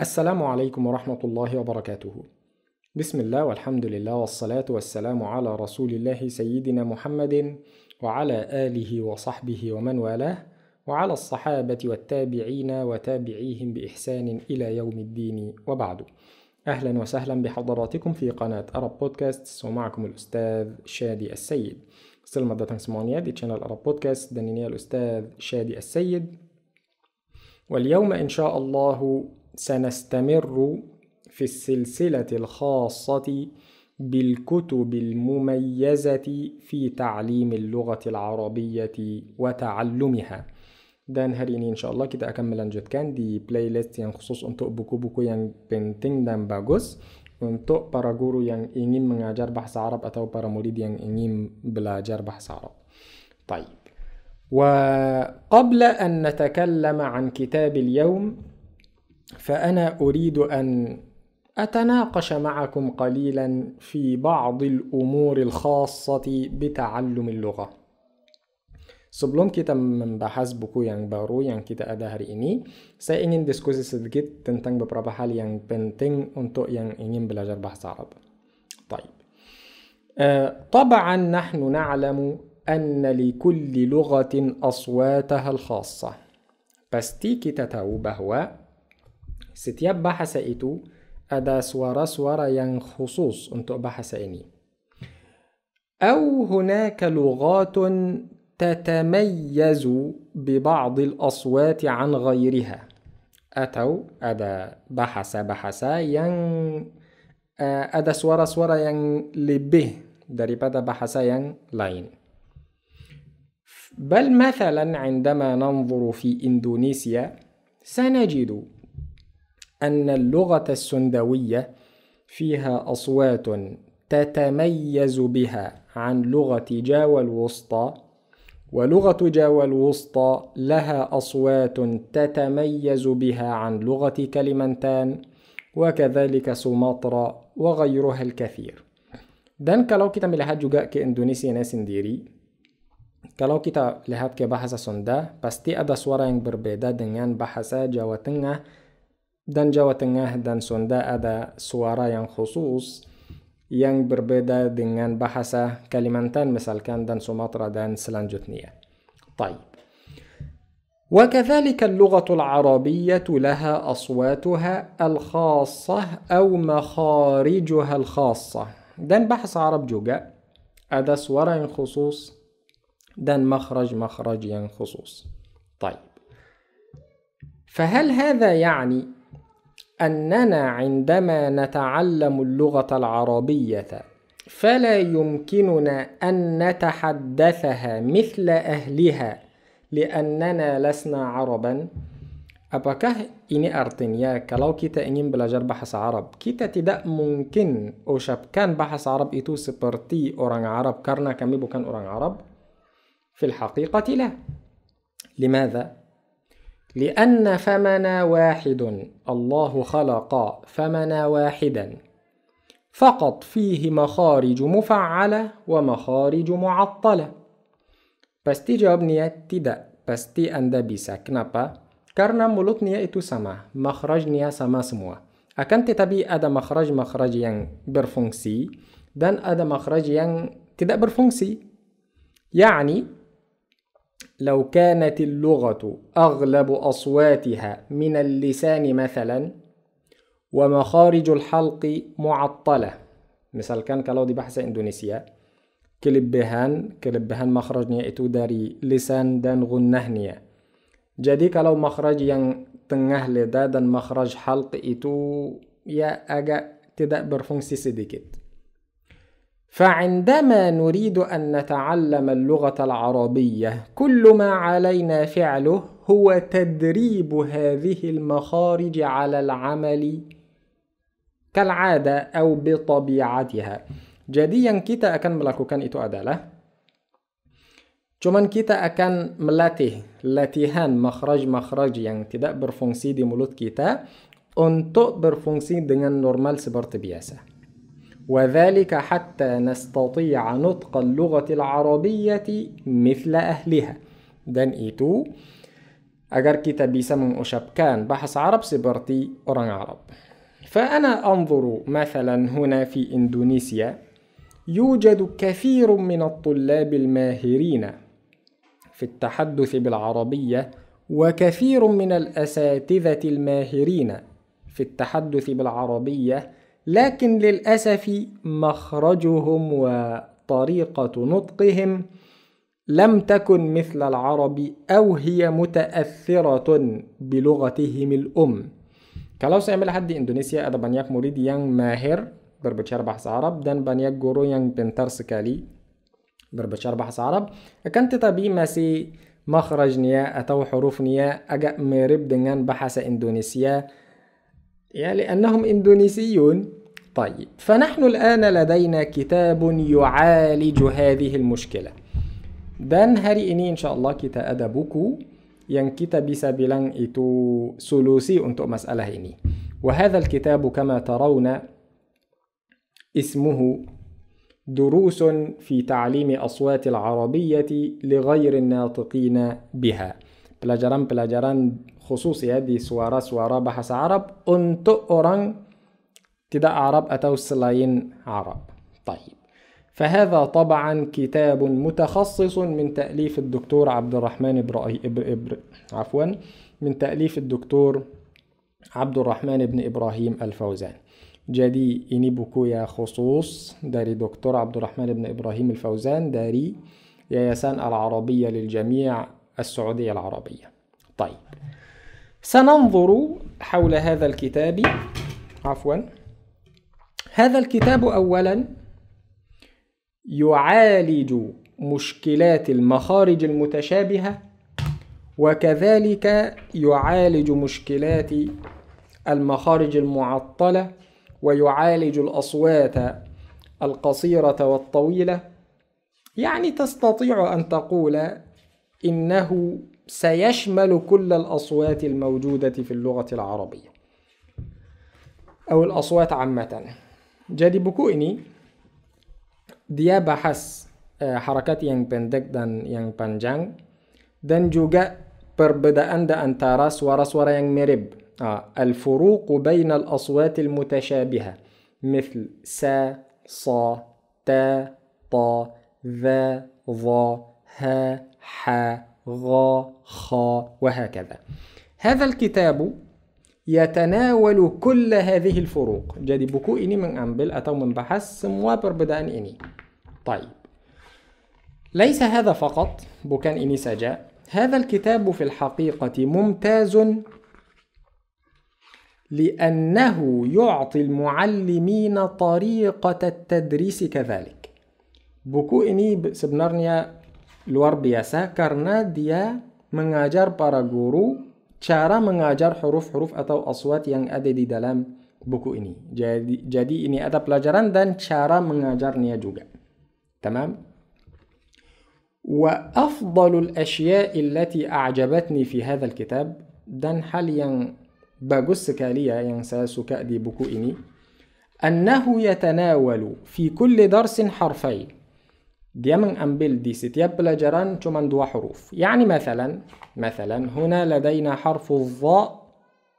السلام عليكم ورحمة الله وبركاته. بسم الله والحمد لله والصلاة والسلام على رسول الله سيدنا محمد وعلى آله وصحبه ومن والاه وعلى الصحابة والتابعين وتابعيهم بإحسان إلى يوم الدين وبعد. أهلا وسهلا بحضراتكم في قناة أرب بودكاست ومعكم الأستاذ شادي السيد. سلمى داتنج سمانيا دي تشانل أرب بودكاست دنيا الأستاذ شادي السيد. واليوم إن شاء الله سنستمر في السلسلة الخاصة بالكتب المميزة في تعليم اللغة العربية وتعلمها dan hari ini insya Allah kita akan melanjutkan di playlist yang khusus untuk buku-buku yang penting dan bagus untuk para guru yang ingin mengajar bahasa Arab atau para murid yang ingin belajar bahasa Arab. طيب وقبل أن نتكلم عن كتاب اليوم فأنا أريد أن أتناقش معكم قليلا في بعض الأمور الخاصة بتعلم اللغة Sebelum kita membahas buku yang baru yang kita ada hari ini, saya ingin diskusi sedikit tentang beberapa hal yang penting untuk yang ingin belajar bahasa Arab. طيب. طبعا نحن نعلم أن لكل لغة أصواتها الخاصة. Pasti kita tahu bahwa Setiap bahasa itu ada suara-suara yang khusus untuk bahasa ini. أو هناك لغات تتميز ببعض الأصوات عن غيرها. أتو أدا بحسا بحسا ين أدا سورا سورا ين لبه داري بدا بحسا ين لين. بل مثلا عندما ننظر في إندونيسيا سنجد أن اللغة السندوية فيها أصوات تتميز بها عن لغة جاوى الوسطى ولغة جاوى الوسطى لها أصوات تتميز بها عن لغة كلمنتان وكذلك سومطرة وغيرها الكثير دان كلاو كتا ملاحات جوجا كإندونيسيا ناس ديري كلاو كتا لهات كبحث سندا بس تي أدا سورا ينبربيدا دنيان بحثا جاوتنه dan Jawa Tengah dan Sunda ada suara yang khusus yang berbeda dengan bahasa Kalimantan misalkan dan Sumatera dan selanjutnya. Baik. وكذلك اللغة العربية لها أصواتها الخاصة أو مخارجها الخاصة dan bahasa Arab juga ada suara yang khusus dan مخرج مخرج yang khusus طيب فهل هذا يعني أننا عندما نتعلم اللغة العربية فلا يمكننا أن نتحدثها مثل أهلها لأننا لسنا عربا Apakah ini artinya kalau kita ingin belajar bahasa Arab, kita tidak mungkin ucapkan bahasa Arab itu seperti orang Arab karena kami bukan orang Arab? في الحقيقة لا. لماذا؟ لأن فمنا واحد الله خلق فمنا واحدا فقط فيه مخارج مفعلة ومخارج معطلة بس تي جاوبني تدا بس تي أندا بيساك نابا كارنا ملوتني إتو سما مخرجني سما سموا أكن تتبي أدا مخرج مخرج ين برفونسي دن أدا مخرج ين تدا برفونسي يعني لو كانت اللغة أغلب أصواتها من اللسان مثلا ومخارج الحلق معطلة مثال كان كلو دي بحث إندونيسيا كلبهان كلبهان مخرج يأتو داري لسان دان غنهنية جدي كلو مخرج ين تنه لدا دان مخرج حلق إتو يا أجا تدأ برفونسي سيديكت فعندما نريد أن نتعلم اللغة العربية كل ما علينا فعله هو تدريب هذه المخارج على العمل كالعادة أو بطبيعتها جديا كتا أكن ملاكو كان إتو أدالة cuman kita akan melatih latihan makhraj makhraj yang tidak berfungsi di mulut kita untuk berfungsi dengan normal seperti biasa. وذلك حتى نستطيع نطق اللغة العربية مثل أهلها dan itu agar kita bisa mengucapkan bahasa Arab seperti orang Arab. فأنا أنظر مثلا هنا في إندونيسيا يوجد كثير من الطلاب الماهرين في التحدث بالعربية وكثير من الأساتذة الماهرين في التحدث بالعربية لكن للأسف مخرجهم وطريقة نطقهم لم تكن مثل العرب أو هي متأثرة بلغتهم الأم Kalau saya melihat di Indonesia ada banyak murid yang mahir berbicara bahasa Arab dan banyak guru yang pintar sekali berbicara bahasa Arab. Akan tetapi masih makhrajnya atau hurufnya agak mirip dengan bahasa Indonesia يعني لأنهم إندونيسيون طيب فنحن الآن لدينا كتاب يعالج هذه المشكلة دان هاري إني إن شاء الله ada أدبكو ين kita bisa إتو سلوسي أنتو مسألة إني وهذا الكتاب كما ترون اسمه دروس في تعليم أصوات العربية لغير الناطقين بها. بلاجران بلاجران خصوصي هذه سوارا سوارا بحث عرب أنتو أوران ابتداء عرب أتوا السلاين عرب طيب فهذا طبعا كتاب متخصص من تأليف الدكتور عبد الرحمن إبراهيم إبر... إبر... عفوا من تأليف الدكتور عبد الرحمن بن إبراهيم الفوزان جدي إني بكويا خصوص داري دكتور عبد الرحمن بن إبراهيم الفوزان داري ياسان العربية للجميع السعودية العربية طيب سننظر حول هذا الكتاب عفوا هذا الكتاب أولا يعالج مشكلات المخارج المتشابهة وكذلك يعالج مشكلات المخارج المعطلة ويعالج الأصوات القصيرة والطويلة يعني تستطيع أن تقول إنه سيشمل كل الأصوات الموجودة في اللغة العربية أو الأصوات عامة جادي بكوئني ديا بحس آه، حركات ين بندك دان ين بانجان دان جوغا بربدا أندا أنتارا سورا سورا ين مرب آه، الفروق بين الأصوات المتشابهة مثل سا صا تا طا ذا ظا ها حا غ خ وهكذا هذا الكتاب يتناول كل هذه الفروق إني من أمبل أتو من بحث semua perbedaan إني طيب ليس هذا فقط bukan إني saja هذا الكتاب في الحقيقة ممتاز لأنه يعطي المعلمين طريقة التدريس كذلك بكو إني سبنرنيا luar biasa karena dia mengajar para guru cara mengajar huruf-huruf atau aswat yang ada di dalam buku ini. Jadi, jadi ini ada pelajaran dan cara mengajarnya juga. Tamam? Wa afdalul dan hal yang bagus sekali ya yang saya suka di buku ini. Annahu yatanawalu fi kulli darsin harfain. diamant امبيل دي ستياب بلاجران تمن دوا حروف يعني مثلا مثلا هنا لدينا حرف الظاء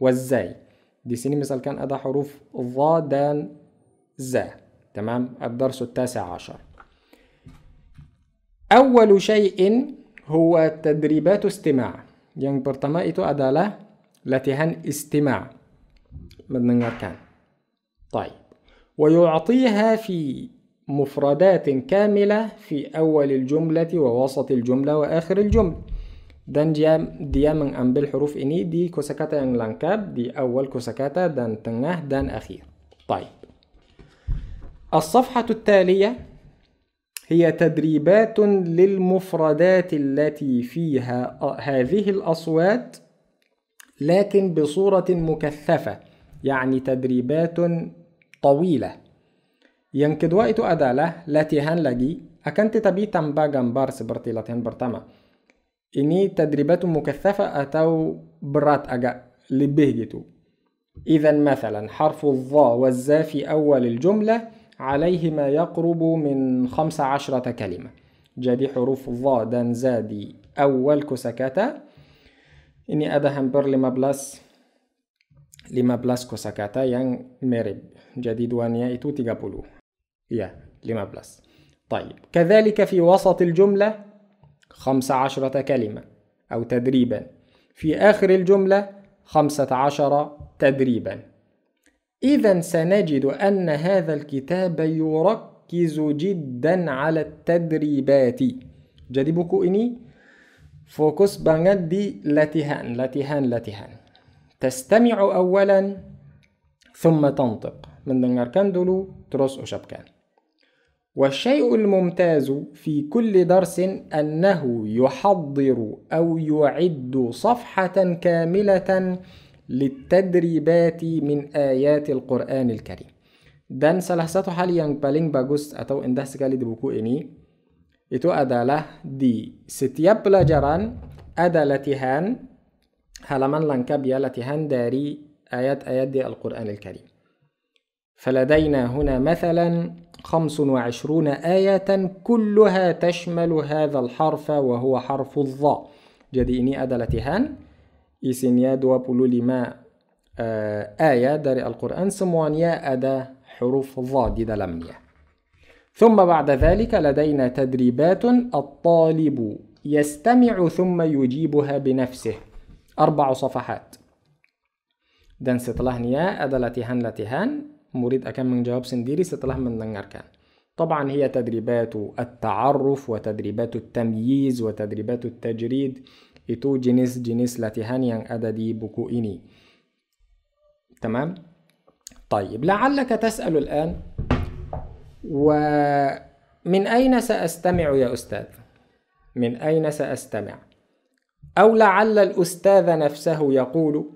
والزاي دي سيني مثال كان أدا حروف ظا دان زا تمام الدرس التاسع عشر أول شيء هو تدريبات استماع yang pertama itu adalah latihan استماع mendengarkan طيب ويعطيها في مفردات كاملة في أول الجملة ووسط الجملة وآخر الجملة dan dia dia mengambil huruf ini di kosakata yang lengkap di awal kosakata dan tengah dan akhir. طيب. الصفحة التالية هي تدريبات للمفردات التي فيها هذه الأصوات لكن بصورة مكثفة يعني تدريبات طويلة yang kedua itu adalah latihan lagi akan tetapi tanpa gambar seperti latihan pertama ini تدريبات مكثفة atau berat agak lebih gitu إذا مثلا حرف الظا والزا في أول الجملة عليه ما يقرب من خمس عشرة كلمة jadi huruf dha dan za di awal kosakata ini ada hampir 15 15 kosakata yang mirip jadi duanya itu 30 يا لما بلس طيب كذلك في وسط الجملة خمسة عشرة كلمة أو تدريبا في آخر الجملة خمسة عشر تدريبا إذا سنجد أن هذا الكتاب يركز جدا على التدريبات jadi buku ini fokus banget لاتيهان لاتيهان latihan تستمع أولا ثم تنطق من mendengarkan dulu تروس أشبكان والشيء الممتاز في كل درس أنه يحضر أو يعد صفحة كاملة للتدريبات من آيات القرآن الكريم dan salah satu hal yang paling bagus atau indah sekali di buku ini itu adalah di setiap pelajaran ada latihan halaman lengkap ya latihan dari ayat-ayat di Al-Quran Al-Karim. فلدينا هنا مثلا 25 آية كلها تشمل هذا الحرف وهو حرف الظاء جدي إني أدلتي هان إسن يا لما آه، آية دار القرآن سموان يا أدا حروف ظا دي دلمنية. ثم بعد ذلك لدينا تدريبات الطالب يستمع ثم يجيبها بنفسه أربع صفحات دنس طلهن يا أدلتي هان لتي هان مريد أكان من جواب سنديري ستلاح من دنجركان طبعا هي تدريبات التعرف وتدريبات التمييز وتدريبات التجريد إتو جنس جنس لاتهانيان أددي بكوئني تمام طيب لعلك تسأل الآن ومن أين سأستمع يا أستاذ من أين سأستمع أو لعل الأستاذ نفسه يقول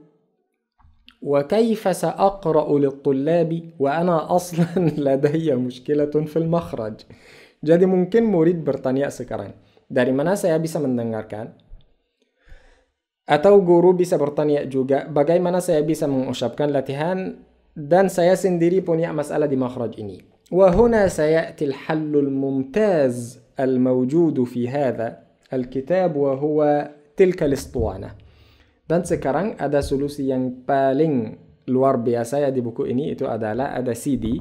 وكيف سأقرأ للطلاب وأنا أصلا لدي مشكلة في المخرج jadi mungkin murid bertanya sekarang dari mana saya bisa mendengarkan atau guru bisa bertanya juga bagaimana saya bisa mengucapkan latihan dan saya sendiri punya masalah di makhraj ini وهنا سيأتي الحل الممتاز الموجود في هذا الكتاب وهو تلك الاسطوانه Dan sekarang ada solusi yang paling luar biasa ya di buku ini itu adalah ada CD.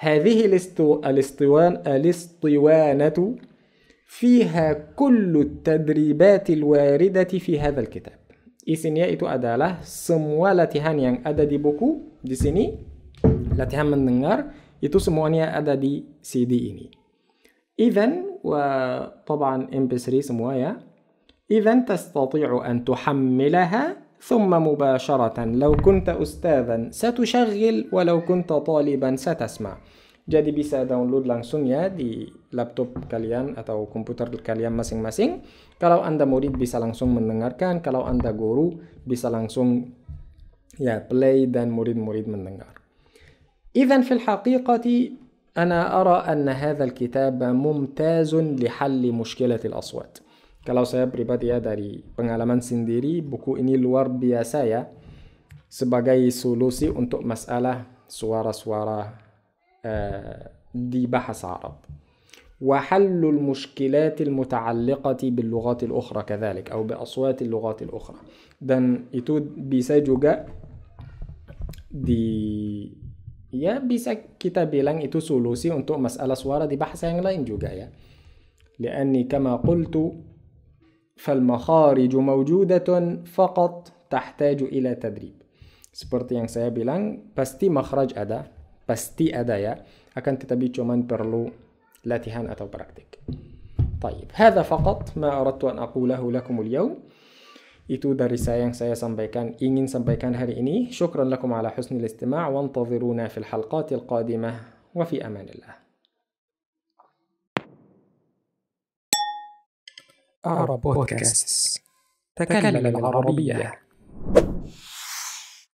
هذه الاستوان الاستوانة فيها كل التدريبات الواردة في هذا الكتاب. Isinya itu adalah semua latihan yang ada di buku di sini latihan mendengar itu semuanya ada di CD ini. Even wa taban MP3 semua ya. إذا تستطيع أن تحملها ثم مباشرة لو كنت أستاذا ستشغل ولو كنت طالبا ستسمع jadi bisa download langsung ya di laptop kalian atau komputer kalian masing-masing. Kalau Anda murid bisa langsung mendengarkan, kalau Anda guru bisa langsung ya play dan murid-murid mendengar. إذا في الحقيقة أنا أرى أن هذا الكتاب ممتاز لحل مشكلة الأصوات. Kalau saya pribadi ya dari pengalaman sendiri buku ini luar biasa ya sebagai solusi untuk masalah suara-suara uh, di bahasa Arab. وحل المشكلات المتعلقة باللغات الأخرى كذلك أو بأصوات اللغات الأخرى dan itu bisa juga di ya bisa kita bilang itu solusi untuk masalah suara di bahasa yang lain juga ya لأني كما قلت فالمخارج موجودة فقط تحتاج إلى تدريب seperti yang saya bilang pasti makhraj ada pasti ada ya akan tetapi cuman perlu latihan atau praktik طيب هذا فقط ما أردت أن أقوله لكم اليوم itu dari saya yang saya sampaikan ingin sampaikan hari ini syukran lakum ala husnil istima' وانتظرونا في الحلقات القادمة وفي أمان الله أعرب بودكاست تكلم العربية